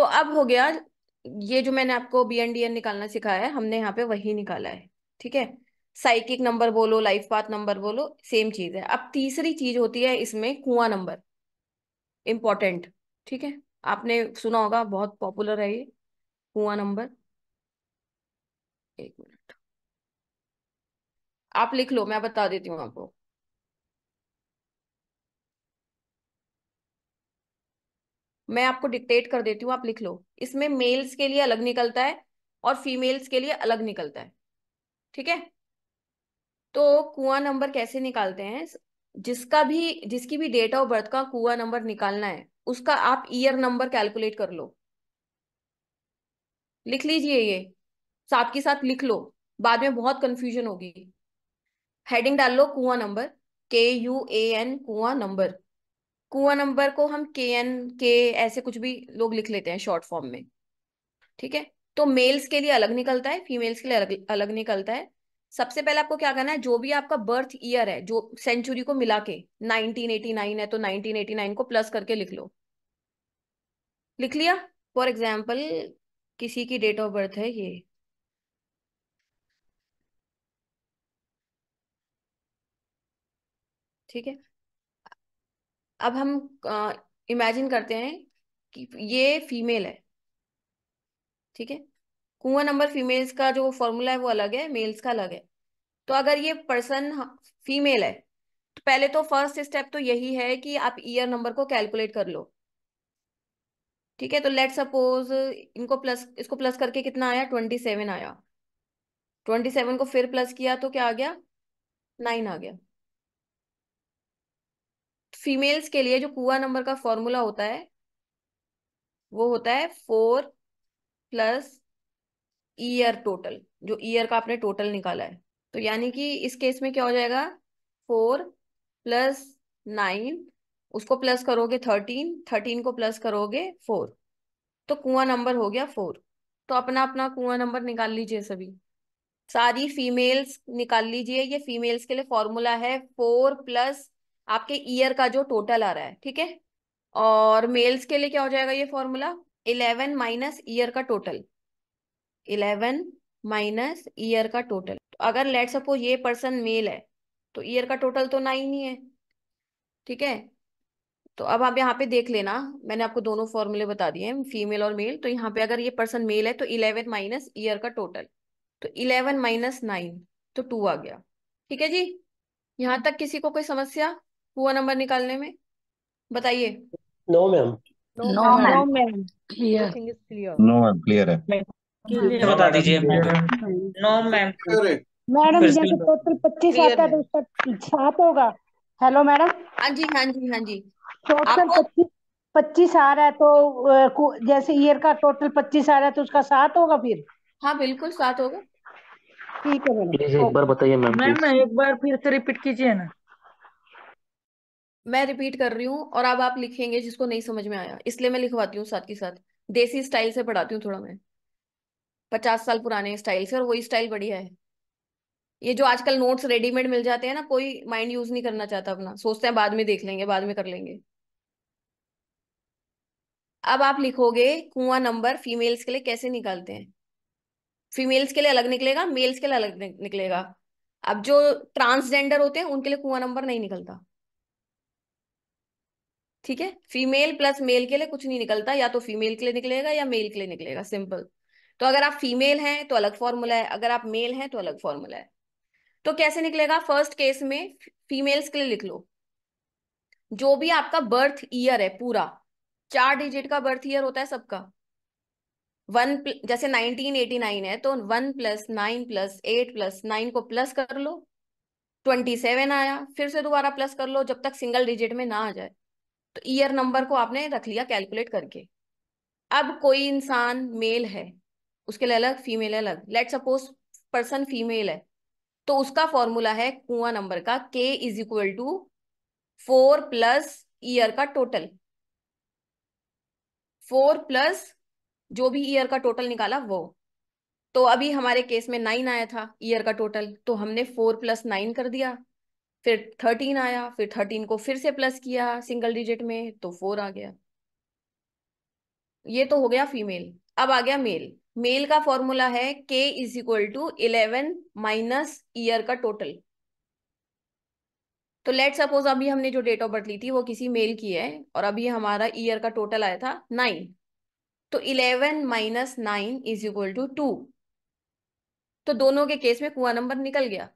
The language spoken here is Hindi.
तो अब हो गया ये जो मैंने आपको बी एन डी एन निकालना सिखाया है हमने यहाँ पे वही निकाला है ठीक है साइकिक नंबर बोलो लाइफ पाथ नंबर बोलो सेम चीज है अब तीसरी चीज होती है इसमें कुआं नंबर इम्पोर्टेंट ठीक है आपने सुना होगा बहुत पॉपुलर है ये कुआ नंबर एक मिनट आप लिख लो मैं बता देती हूँ आपको मैं आपको डिक्टेट कर देती हूँ आप लिख लो इसमें मेल्स के लिए अलग निकलता है और फीमेल्स के लिए अलग निकलता है ठीक है तो कुआ नंबर कैसे निकालते हैं जिसका भी जिसकी भी डेट ऑफ बर्थ का कुआ नंबर निकालना है उसका आप ईयर नंबर कैलकुलेट कर लो लिख लीजिए ये साथ के साथ लिख लो बाद में बहुत कंफ्यूजन होगी हेडिंग डाल लो कुआ नंबर के K U A kua number kua number को हम के एन के ऐसे कुछ भी लोग लिख लेते हैं शॉर्ट फॉर्म में ठीक है तो मेल्स के लिए अलग निकलता है फीमेल्स के लिए अलग अलग निकलता है सबसे पहले आपको क्या करना है जो भी आपका बर्थ ईयर है जो सेंचुरी को मिला के नाइनटीन है तो नाइनटीन को प्लस करके लिख लो लिख लिया फॉर एग्जाम्पल किसी की डेट ऑफ बर्थ है ये ठीक है अब हम इमेजिन uh, करते हैं कि ये फीमेल है ठीक है कुआ नंबर फीमेल्स का जो फॉर्मूला है वो अलग है मेल्स का अलग है तो अगर ये पर्सन फीमेल है तो पहले तो फर्स्ट स्टेप तो यही है कि आप ईयर नंबर को कैलकुलेट कर लो ठीक है तो लेट सपोज इनको प्लस इसको प्लस करके कितना आया ट्वेंटी सेवन आया ट्वेंटी सेवन को फिर प्लस किया तो क्या आ गया नाइन आ गया फीमेल्स के लिए जो कुआ नंबर का फॉर्मूला होता है वो होता है फोर प्लस ईयर टोटल जो ईयर का आपने टोटल निकाला है तो यानी कि इस केस में क्या हो जाएगा फोर प्लस नाइन उसको प्लस करोगे थर्टीन थर्टीन को प्लस करोगे फोर तो कुआ नंबर हो गया फोर तो अपना अपना कुआ नंबर निकाल लीजिए सभी सारी फीमेल्स निकाल लीजिए ये फीमेल्स के लिए फॉर्मूला है फोर प्लस आपके ईयर का जो टोटल आ रहा है ठीक है और मेल्स के लिए क्या हो जाएगा ये फॉर्मूला इलेवन माइनस ईयर का टोटल इलेवन माइनस ईयर का टोटल तो अगर लेट सपोज ये पर्सन मेल है तो ईयर का टोटल तो नाइन ही है ठीक है तो अब आप यहाँ पे देख लेना मैंने आपको दोनों फॉर्मूले बता दिए फीमेल और मेल तो यहाँ पे अगर ये पर्सन मेल है तो इलेवन माइनस ईयर का टोटल तो इलेवन माइनस नाइन तो टू आ गया ठीक है जी यहाँ तक किसी को कोई समस्या हुआ नंबर निकालने में बताइए no ma'am no ma'am no ma'am clear है बता दीजिए नो मैम मैडम जैसे टोटल पच्चीस आता है तो उसका सात होगा हेलो मैडम हाँ जी हाँ जी हाँ जी टोटल पच्चीस पच्चीस आ रहा है तो जैसे ईयर का टोटल पच्चीस आ रहा है तो उसका सात होगा फिर हाँ बिल्कुल सात होगा ठीक है मैम एक बार बताइए मैम मैम एक बार फिर से रिपीट कीजिए ना मैं रिपीट कर रही हूँ और अब आप लिखेंगे जिसको नहीं समझ में आया इसलिए मैं लिखवाती हूँ साथ के साथ देसी स्टाइल से पढ़ाती हूँ थोड़ा मैं पचास साल पुराने स्टाइल से और वही स्टाइल बढ़िया है ये जो आजकल नोट्स रेडीमेड मिल जाते हैं ना कोई माइंड यूज नहीं करना चाहता अपना सोचते हैं बाद में देख लेंगे बाद में कर लेंगे अब आप लिखोगे कुआं नंबर फीमेल्स के लिए कैसे निकालते हैं फीमेल्स के लिए अलग निकलेगा मेल्स के लिए अलग निकलेगा अब जो ट्रांसजेंडर होते हैं उनके लिए कुआं नंबर नहीं निकलता ठीक है फीमेल प्लस मेल के लिए कुछ नहीं निकलता या तो फीमेल के लिए निकलेगा या मेल के लिए निकलेगा सिंपल तो अगर आप फीमेल हैं तो अलग फॉर्मूला है अगर आप मेल हैं तो अलग फॉर्मूला है तो कैसे निकलेगा फर्स्ट केस में फीमेल्स के लिए लिख लो जो भी आपका बर्थ ईयर है पूरा चार डिजिट का बर्थ ईयर होता है सबका वन जैसे 1989 है तो one plus nine plus eight plus nine को प्लस कर लो 27 आया फिर से दोबारा प्लस कर लो जब तक सिंगल डिजिट में ना आ जाए तो ईयर नंबर को आपने रख लिया कैलकुलेट करके अब कोई इंसान मेल है उसके लिए अलग फीमेल अलग लेट सपोज पर्सन फीमेल है तो उसका फॉर्मूला है कुआ नंबर का K is equal to four plus year का टोटल फोर प्लस जो भी ईयर का टोटल निकाला वो तो अभी हमारे केस में नाइन आया था ईयर का टोटल तो हमने फोर प्लस नाइन कर दिया फिर थर्टीन आया फिर थर्टीन को फिर से प्लस किया सिंगल डिजिट में तो फोर आ गया ये तो हो गया फीमेल अब आ गया मेल मेल का फॉर्मूला है K is equal to eleven minus year का टोटल तो लेट सपोज अभी हमने जो डेट ऑफ बर्थ ली थी वो किसी मेल की है और अभी हमारा ईयर का टोटल आया था नाइन तो eleven minus nine is equal to two तो दोनों के केस में कुआ नंबर निकल गया